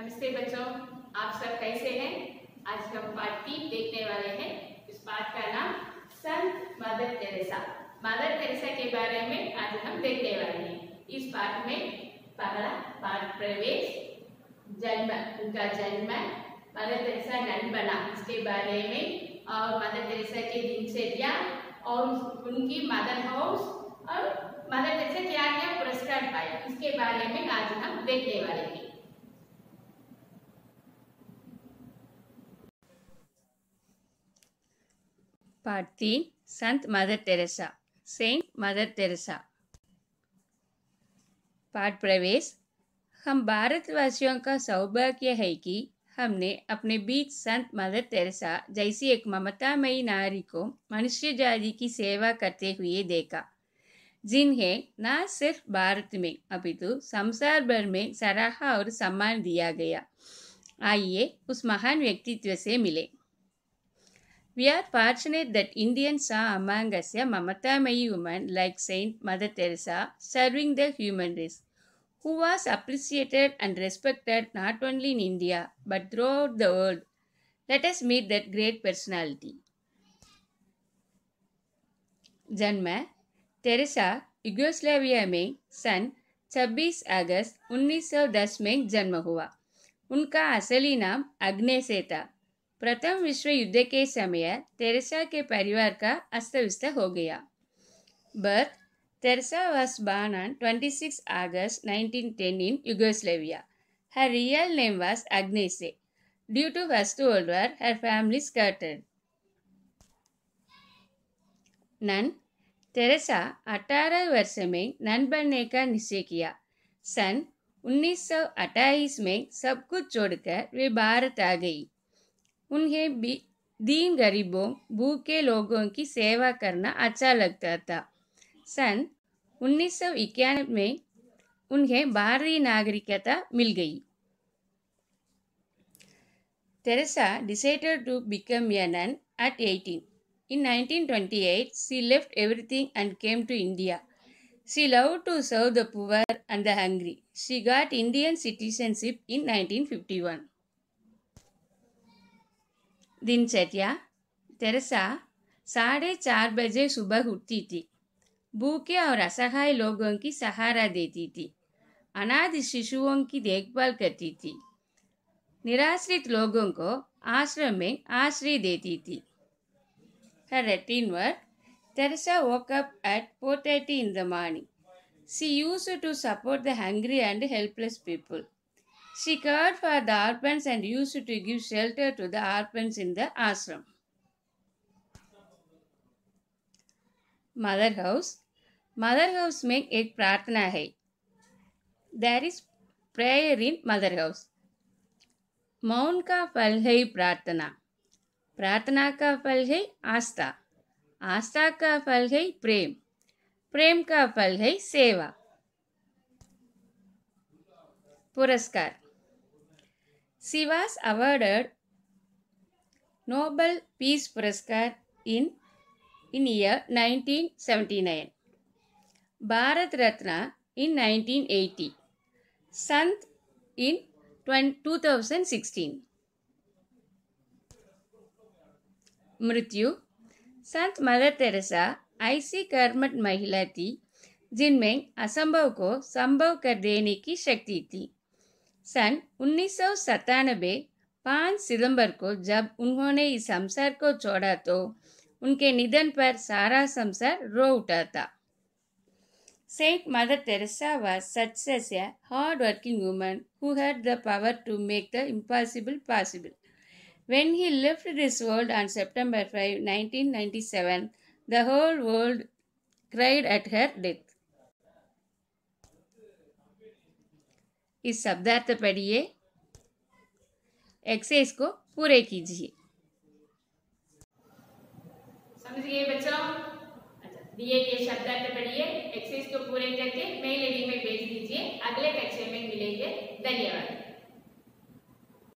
नमस्ते बच्चों आप सब कैसे हैं आज हम पाठ की देखने वाले हैं इस पाठ का नाम संत मदर टेरेसा मदर टेरेसा के बारे में आज हम देखने वाले हैं इस पाठ में पहला पाठ प्रवेश जन्म उनका जन्म मदर टेरेसा नन बना इसके बारे में और मदर टेरेसा के दिनचर्या और उनकी मदर हाउस और मदर टेरेसा क्या क्या पुरस्कार पाए इसके बारे में आज हम देखने वाले हैं पार्ट थ्री संत mother Teresa saint mother Teresa part प्रवेश हम भारतवासियों का सौभाग्य है कि हमने अपने बीच संत मदर तेरेसा जैसी एक ममतामयी नारी को मनुष्य जाति की सेवा करते हुए देखा जिन्हें न सिर्फ भारत में अपितु संसार भर में सराहा और सम्मान दिया गया आइए उस महान व्यक्तित्व से मिले We are fortunate that Indians are among us a Mamata Mamatamayi woman like Saint Mother Teresa serving the human race, who was appreciated and respected not only in India but throughout the world. Let us meet that great personality. जन्म Teresa Yugoslavia में सन 26 अगस्त 1910 में जन्म हुआ उनका असली नाम अग्नेसे था प्रथम विश्व युद्ध के समय तेरेसा के परिवार का अस्त व्यस्त हो गया birth Teresa was born on twenty August 1910 ten in Yugoslavia her real name was Agnes due to first world war her family scattered nun Teresa अठारह वर्ष में नन बनने का निश्चय किया सन उन्नीस सौ अट्ठाईस में सब कुछ छोड़कर वे भारत आ गई उन्हें भी दीन गरीबों भूखे लोगों की सेवा करना अच्छा लगता था सन उन्नीस में उन्हें भारतीय नागरिकता मिल गई Teresa decided to become a nun at 18. In 1928, she left everything and came to India. She loved to serve the poor and the hungry. She got Indian citizenship in 1951. दिनचर्या तेरेसा साढ़े चार बजे सुबह उठती थी भूखे और असहाय लोगों की सहारा देती थी अनाथ शिशुओं की देखभाल करती थी निराश्रित लोगों को आश्रम में आश्रय देती थी her routine work Teresa woke up at four thirty in the morning she used to support the hungry and helpless people She cared for the orphans and used to give shelter to the orphans in the ashram. Mother house mother house में एक प्रार्थना है there is prayer in mother house मौन का फल है प्रार्थना प्रार्थना का फल है आस्था आस्था का फल है प्रेम प्रेम का फल है सेवा पुरस्कार She was awarded Nobel Peace Puruskar in, in year 1979, Bharat Ratna in 1980, Sant in 2016. मृत्यु संत मदर टेरेसा ऐसी कर्मठ महिला थी जिनमें असंभव को संभव कर देने की शक्ति थी सन उन्नीस सौ सत्तानबे पाँच सितंबर को जब उन्होंने इस संसार को छोड़ा तो उनके निधन पर सारा संसार रो उठा था saint mother Teresa was success a hard working woman who had the power to make the impossible possible when he left this world on September five nineteen ninety seven the whole world cried at her death इस शब्दार्थ पढ़िए exercise को पूरे कीजिए समझ गए बच्चों अच्छा, दिए गए शब्दार्थ पढ़िए एक्सरसाइज को पूरे करके मेल आईडी में भेज दीजिए अगले कक्षा में मिलेंगे धन्यवाद